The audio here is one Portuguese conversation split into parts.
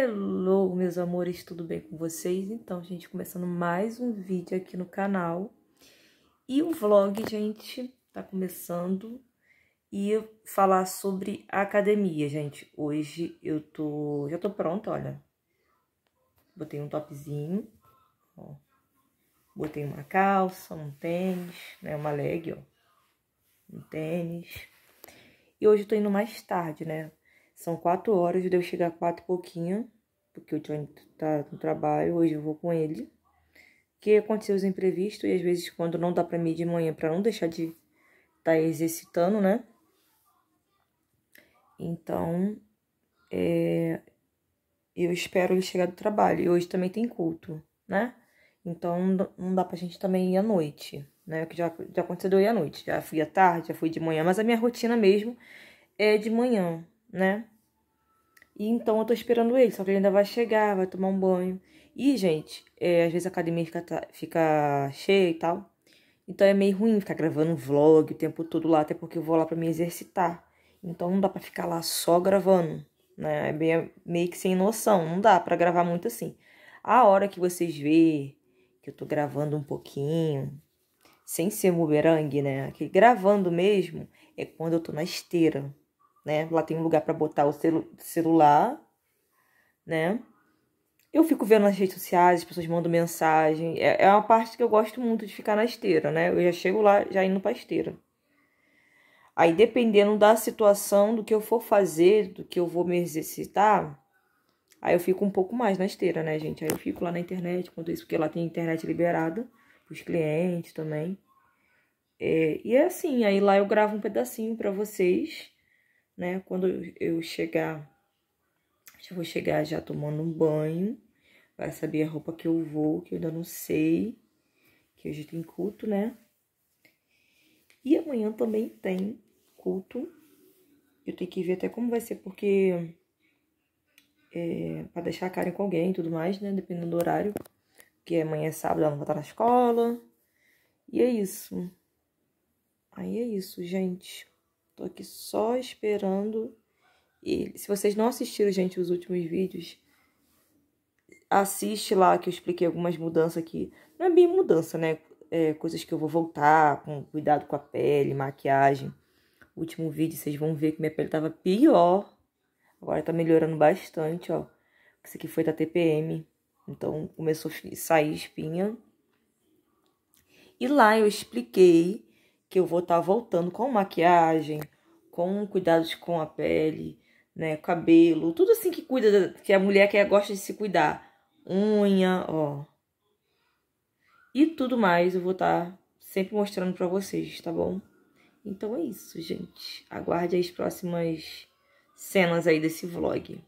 Hello, meus amores, tudo bem com vocês? Então, gente, começando mais um vídeo aqui no canal. E o um vlog, gente, tá começando. E falar sobre academia, gente. Hoje eu tô... já tô pronta, olha. Botei um topzinho, ó. Botei uma calça, um tênis, né, uma leg, ó. Um tênis. E hoje eu tô indo mais tarde, né, são quatro horas, eu devo chegar quatro e pouquinho, porque o Johnny tá no trabalho, hoje eu vou com ele. Que aconteceu os imprevistos e às vezes quando não dá pra mim de manhã, pra não deixar de tá exercitando, né? Então, é, eu espero ele chegar do trabalho. E hoje também tem culto, né? Então não dá pra gente também ir à noite, né? Que já, já aconteceu de eu ir à noite. Já fui à tarde, já fui de manhã, mas a minha rotina mesmo é de manhã, né? E então eu tô esperando ele, só que ele ainda vai chegar, vai tomar um banho. E, gente, é, às vezes a academia fica, fica cheia e tal. Então é meio ruim ficar gravando vlog o tempo todo lá, até porque eu vou lá para me exercitar. Então não dá para ficar lá só gravando, né? É meio, é meio que sem noção, não dá para gravar muito assim. A hora que vocês vê que eu tô gravando um pouquinho, sem ser bumerangue, né? Que gravando mesmo é quando eu tô na esteira né? Lá tem um lugar para botar o celu celular, né? Eu fico vendo nas redes sociais, as pessoas mandam mensagem. É, é uma parte que eu gosto muito de ficar na esteira, né? Eu já chego lá já indo pra esteira. Aí, dependendo da situação, do que eu for fazer, do que eu vou me exercitar, aí eu fico um pouco mais na esteira, né, gente? Aí eu fico lá na internet, quando isso, porque lá tem internet liberada os clientes também. É, e é assim, aí lá eu gravo um pedacinho para vocês né? Quando eu chegar, já vou chegar já tomando um banho, vai saber a roupa que eu vou, que eu ainda não sei, que hoje tem culto, né? E amanhã também tem culto. Eu tenho que ver até como vai ser, porque é, para deixar a cara com alguém e tudo mais, né? Dependendo do horário. Porque amanhã é sábado, ela não vai estar na escola. E é isso. Aí é isso, gente. Tô aqui só esperando. E se vocês não assistiram, gente, os últimos vídeos, assiste lá que eu expliquei algumas mudanças aqui. Não é bem mudança, né? É, coisas que eu vou voltar, com cuidado com a pele, maquiagem. O último vídeo, vocês vão ver que minha pele tava pior. Agora tá melhorando bastante, ó. Isso aqui foi da TPM. Então, começou a sair espinha. E lá eu expliquei que eu vou estar tá voltando com maquiagem, com cuidados com a pele, né, cabelo, tudo assim que cuida, da, que a mulher que gosta de se cuidar, unha, ó. E tudo mais eu vou estar tá sempre mostrando para vocês, tá bom? Então é isso, gente. Aguarde as próximas cenas aí desse vlog.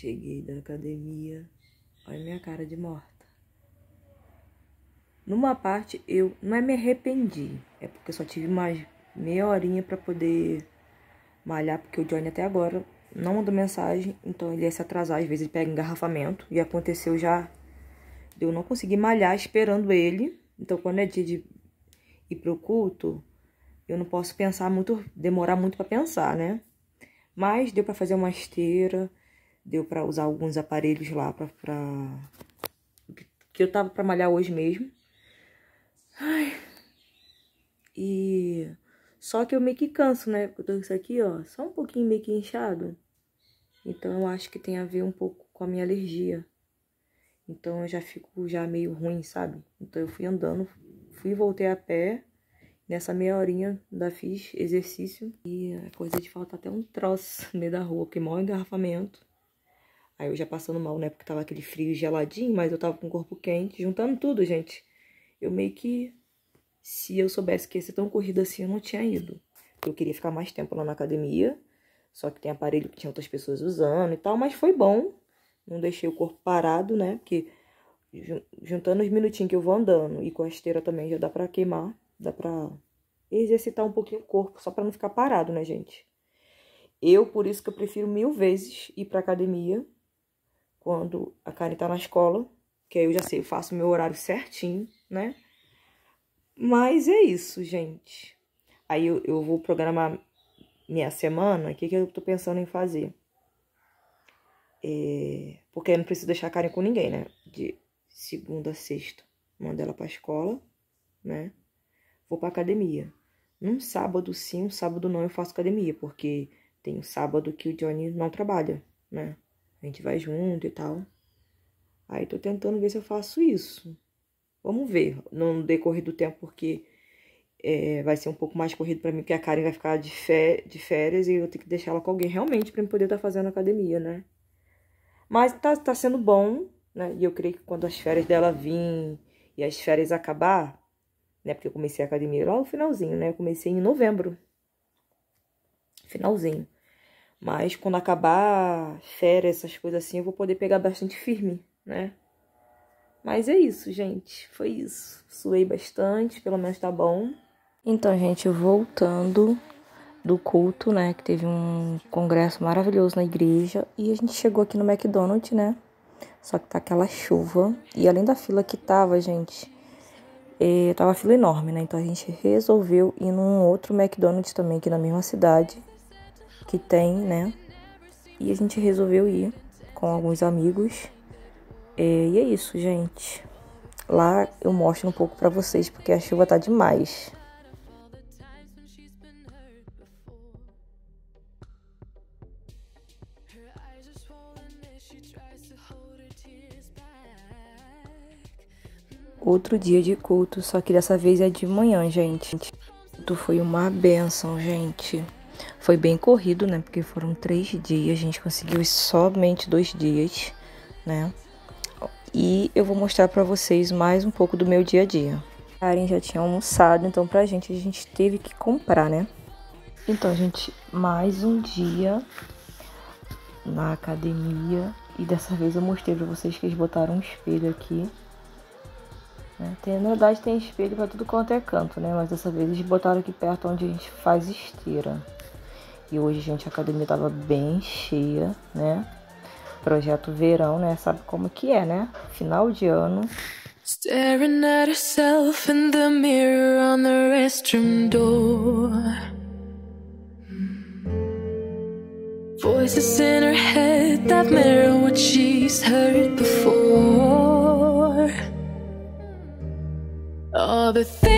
Cheguei da academia, olha minha cara de morta. Numa parte eu não é me arrependi, é porque eu só tive mais meia horinha para poder malhar, porque o Johnny até agora não mandou mensagem, então ele ia se atrasar, às vezes ele pega engarrafamento, e aconteceu já eu não consegui malhar esperando ele. Então, quando é dia de ir pro culto, eu não posso pensar muito, demorar muito para pensar, né? Mas deu para fazer uma esteira, Deu para usar alguns aparelhos lá pra, pra... que eu tava para malhar hoje mesmo. Ai. E só que eu meio que canso, né? Porque eu tô com isso aqui, ó, só um pouquinho meio que inchado. Então eu acho que tem a ver um pouco com a minha alergia. Então eu já fico já meio ruim, sabe? Então eu fui andando, fui e voltei a pé. Nessa meia horinha ainda fiz exercício. E a coisa de faltar até um troço no meio da rua, porque maior engarrafamento. Aí eu já passando mal, né? Porque tava aquele frio geladinho, mas eu tava com o corpo quente. Juntando tudo, gente. Eu meio que... Se eu soubesse que ia ser tão corrida assim, eu não tinha ido. Eu queria ficar mais tempo lá na academia. Só que tem aparelho que tinha outras pessoas usando e tal. Mas foi bom. Não deixei o corpo parado, né? Porque juntando os minutinhos que eu vou andando e com a esteira também já dá pra queimar. Dá pra exercitar um pouquinho o corpo. Só pra não ficar parado, né, gente? Eu, por isso que eu prefiro mil vezes ir pra academia quando a Karen tá na escola, que aí eu já sei, eu faço meu horário certinho, né? Mas é isso, gente. Aí eu, eu vou programar minha semana, o que, que eu tô pensando em fazer? É... Porque eu não preciso deixar a Karen com ninguém, né? De segunda a sexta. Mando ela pra escola, né? Vou pra academia. Num sábado sim, um sábado não eu faço academia, porque tem um sábado que o Johnny não trabalha, né? A gente vai junto e tal. Aí tô tentando ver se eu faço isso. Vamos ver no decorrer do tempo, porque é, vai ser um pouco mais corrido para mim, porque a Karen vai ficar de, fé, de férias e eu vou ter que deixar ela com alguém realmente para mim poder estar tá fazendo academia, né? Mas tá, tá sendo bom, né? E eu creio que quando as férias dela vir e as férias acabar, né? Porque eu comecei a academia lá no finalzinho, né? Eu comecei em novembro. Finalzinho. Mas quando acabar férias, essas coisas assim, eu vou poder pegar bastante firme, né? Mas é isso, gente. Foi isso. Suei bastante, pelo menos tá bom. Então, gente, voltando do culto, né? Que teve um congresso maravilhoso na igreja. E a gente chegou aqui no McDonald's, né? Só que tá aquela chuva. E além da fila que tava, gente, é, tava fila enorme, né? Então a gente resolveu ir num outro McDonald's também aqui na mesma cidade que tem, né? E a gente resolveu ir com alguns amigos. E é isso, gente. Lá eu mostro um pouco para vocês porque a chuva tá demais. Outro dia de culto, só que dessa vez é de manhã, gente. O culto foi uma benção, gente. Foi bem corrido, né? Porque foram três dias, a gente conseguiu somente dois dias, né? E eu vou mostrar para vocês mais um pouco do meu dia a dia. A Karen já tinha almoçado, então pra gente, a gente teve que comprar, né? Então, gente, mais um dia na academia. E dessa vez eu mostrei pra vocês que eles botaram um espelho aqui né? Tem, na verdade tem espelho para tudo quanto é canto, né? Mas dessa vez eles botaram aqui perto onde a gente faz esteira. E hoje, gente, a academia tava bem cheia, né? Projeto verão, né? Sabe como que é, né? Final de ano. Staring at herself in the mirror on the restroom door. Voices in her head that mirror what she's heard before. All the things